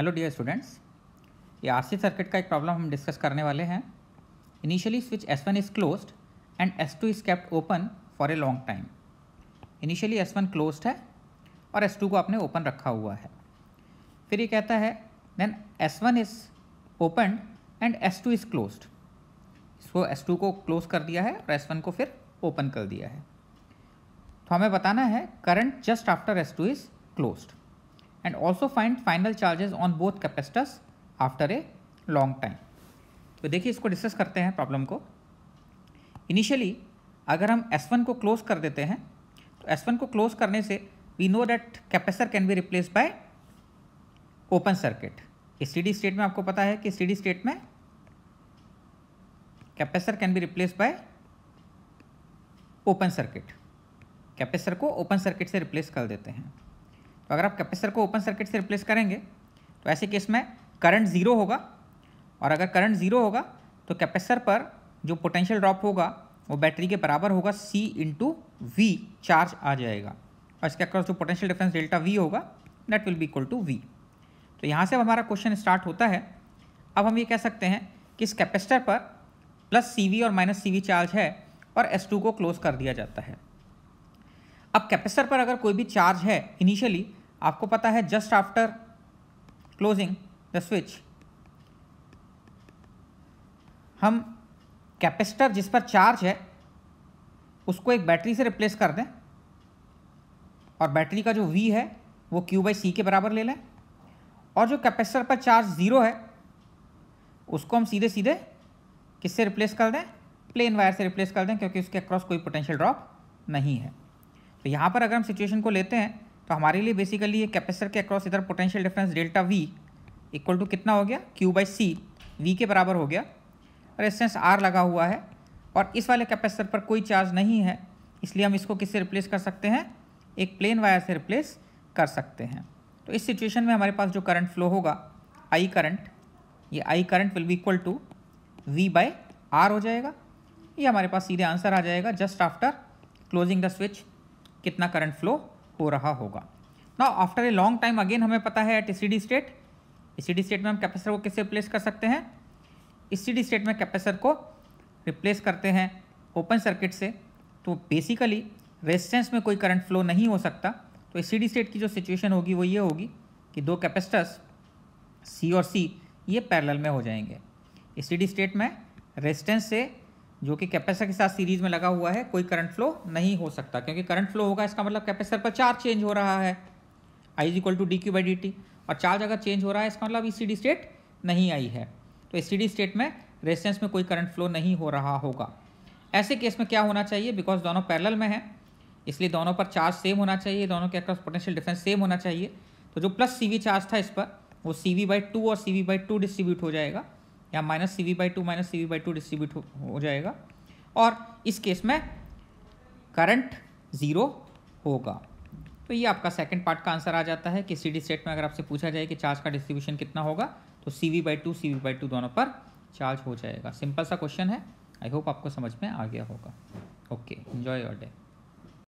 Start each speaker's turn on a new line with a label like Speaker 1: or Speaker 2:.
Speaker 1: Hello dear students ये RC circuit का एक प्रॉब्लम हम डिस्कस करने वाले हैं initially switch S one is closed and S two is kept open for a long time initially S one closed है और एस टू को आपने ओपन रखा हुआ है फिर ये कहता है then S one is open and S two is closed इसको एस टू को क्लोज कर दिया है और एस वन को फिर ओपन कर दिया है तो हमें बताना है current just after S two is closed and also find final charges on both capacitors after a long time. तो देखिए इसको डिस्कस करते हैं प्रॉब्लम को इनिशियली अगर हम S1 को क्लोज कर देते हैं तो S1 को क्लोज करने से we know that capacitor can be replace by open circuit steady state में आपको पता है कि स्टडी स्टेट में capacitor can be replace by open circuit capacitor को ओपन सर्किट से रिप्लेस कर देते हैं तो अगर आप कैपेसिटर को ओपन सर्किट से रिप्लेस करेंगे तो ऐसे केस में करंट ज़ीरो होगा और अगर करंट ज़ीरो होगा तो कैपेसिटर पर जो पोटेंशियल ड्रॉप होगा वो बैटरी के बराबर होगा सी इंटू वी चार्ज आ जाएगा और इसके अक्रॉस जो पोटेंशियल डिफरेंस डेल्टा वी होगा that will be equal to V तो यहाँ से अब हमारा क्वेश्चन स्टार्ट होता है अब हम ये कह सकते हैं कि इस कैपेसिटर पर प्लस सी वी और माइनस सी वी चार्ज है और एस टू को क्लोज कर दिया जाता है अब कैपेसिटर पर अगर कोई भी चार्ज है इनिशियली आपको पता है just after closing the switch हम कैपेसिटर जिस पर चार्ज है उसको एक बैटरी से रिप्लेस कर दें और बैटरी का जो वी है वो क्यू बाई सी के बराबर ले लें और जो कैपेसिटर पर चार्ज ज़ीरो है उसको हम सीधे सीधे किससे रिप्लेस कर दें प्लेन वायर से रिप्लेस कर दें क्योंकि उसके अक्रॉस कोई पोटेंशियल ड्रॉप नहीं है तो यहाँ पर अगर हम सिचुएशन को लेते हैं तो हमारे लिए बेसिकली ये कैपेसिटर के अक्रॉस इधर potential difference delta V equal to कितना हो गया क्यू बाई सी वी के बराबर हो गया रेजिस्टेंस आर लगा हुआ है और इस वाले कैपेसिटर पर कोई चार्ज नहीं है इसलिए हम इसको किससे रिप्लेस कर सकते हैं एक प्लेन वायर से रिप्लेस कर सकते हैं तो इस सिचुएशन में हमारे पास जो करंट फ्लो होगा आई करंट ये I current will be equal to V by R हो जाएगा ये हमारे पास सीधे आंसर आ जाएगा just after closing the switch कितना करंट फ्लो हो रहा होगा ना after a long time again हमें पता है at steady state steady state में हम कैपेसिटर को किससे रिप्लेस कर सकते हैं स्टेडी स्टेट में कैपेसिटर को रिप्लेस करते हैं ओपन सर्किट से तो बेसिकली रेजिस्टेंस में कोई करंट फ्लो नहीं हो सकता तो स्टेडी स्टेट की जो सिचुएशन होगी वो ये होगी कि दो कैपेसिटर्स सी और सी ये पैरेलल में हो जाएंगे स्टेडी स्टेट में रेजिस्टेंस से जो कि कैपेसिटर के साथ सीरीज में लगा हुआ है कोई करंट फ्लो नहीं हो सकता क्योंकि करंट फ्लो होगा इसका मतलब कैपेसिटर पर चार्ज चेंज हो रहा है I is equal to D Q by D T और चार्ज अगर चेंज हो रहा है इसका मतलब ई सी स्टेट नहीं आई है तो ई सी स्टेट में रेजिस्टेंस में कोई करंट फ्लो नहीं हो रहा होगा ऐसे केस में क्या होना चाहिए बिकॉज दोनों पैरल में हैं इसलिए दोनों पर चार्ज सेम होना चाहिए दोनों के अक्रॉस पोटेंशियल डिफरेंस सेम होना चाहिए तो जो प्लस सी चार्ज था इस पर वो सी वी बाई टू और C V by two distribute हो जाएगा या minus C V by two minus C V by two distribute हो जाएगा और इस केस में करंट ज़ीरो होगा तो ये आपका सेकंड पार्ट का आंसर आ जाता है कि सी डी स्टेट में अगर आपसे पूछा जाए कि चार्ज का डिस्ट्रीब्यूशन कितना होगा तो C V by two C V by two दोनों पर चार्ज हो जाएगा सिंपल सा क्वेश्चन है आई होप आपको समझ में आ गया होगा ओके इन्जॉय योर डे